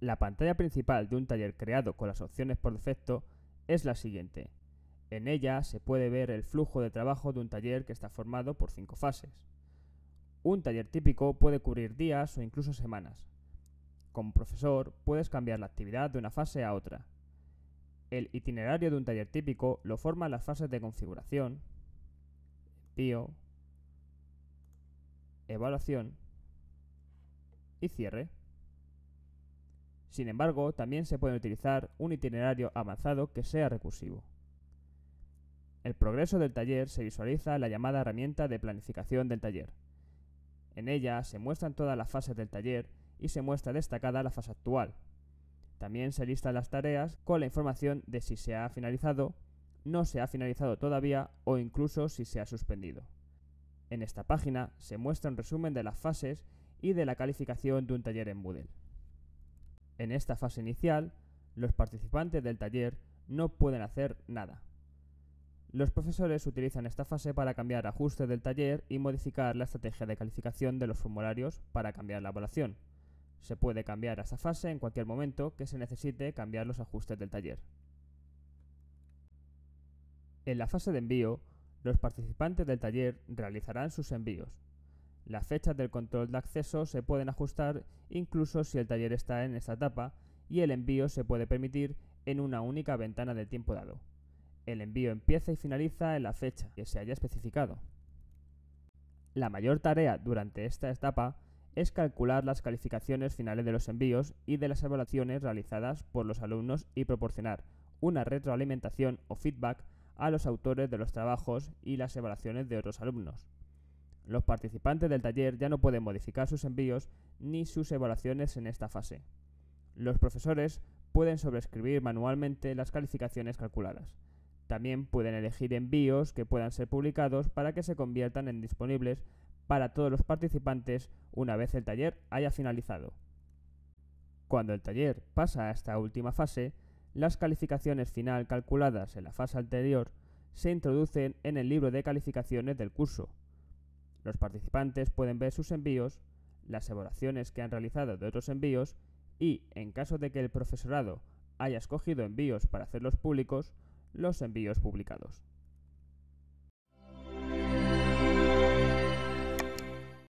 La pantalla principal de un taller creado con las opciones por defecto es la siguiente. En ella se puede ver el flujo de trabajo de un taller que está formado por cinco fases. Un taller típico puede cubrir días o incluso semanas. Como profesor, puedes cambiar la actividad de una fase a otra. El itinerario de un taller típico lo forman las fases de configuración, Pío, evaluación y cierre. Sin embargo, también se puede utilizar un itinerario avanzado que sea recursivo. El progreso del taller se visualiza en la llamada herramienta de planificación del taller. En ella se muestran todas las fases del taller y se muestra destacada la fase actual, también se listan las tareas con la información de si se ha finalizado, no se ha finalizado todavía o incluso si se ha suspendido. En esta página se muestra un resumen de las fases y de la calificación de un taller en Moodle. En esta fase inicial, los participantes del taller no pueden hacer nada. Los profesores utilizan esta fase para cambiar ajustes del taller y modificar la estrategia de calificación de los formularios para cambiar la evaluación. Se puede cambiar a esta fase en cualquier momento que se necesite cambiar los ajustes del taller. En la fase de envío, los participantes del taller realizarán sus envíos. Las fechas del control de acceso se pueden ajustar incluso si el taller está en esta etapa y el envío se puede permitir en una única ventana del tiempo dado. El envío empieza y finaliza en la fecha que se haya especificado. La mayor tarea durante esta etapa es calcular las calificaciones finales de los envíos y de las evaluaciones realizadas por los alumnos y proporcionar una retroalimentación o feedback a los autores de los trabajos y las evaluaciones de otros alumnos. Los participantes del taller ya no pueden modificar sus envíos ni sus evaluaciones en esta fase. Los profesores pueden sobrescribir manualmente las calificaciones calculadas. También pueden elegir envíos que puedan ser publicados para que se conviertan en disponibles para todos los participantes una vez el taller haya finalizado. Cuando el taller pasa a esta última fase, las calificaciones final calculadas en la fase anterior se introducen en el libro de calificaciones del curso. Los participantes pueden ver sus envíos, las evaluaciones que han realizado de otros envíos y, en caso de que el profesorado haya escogido envíos para hacerlos públicos, los envíos publicados.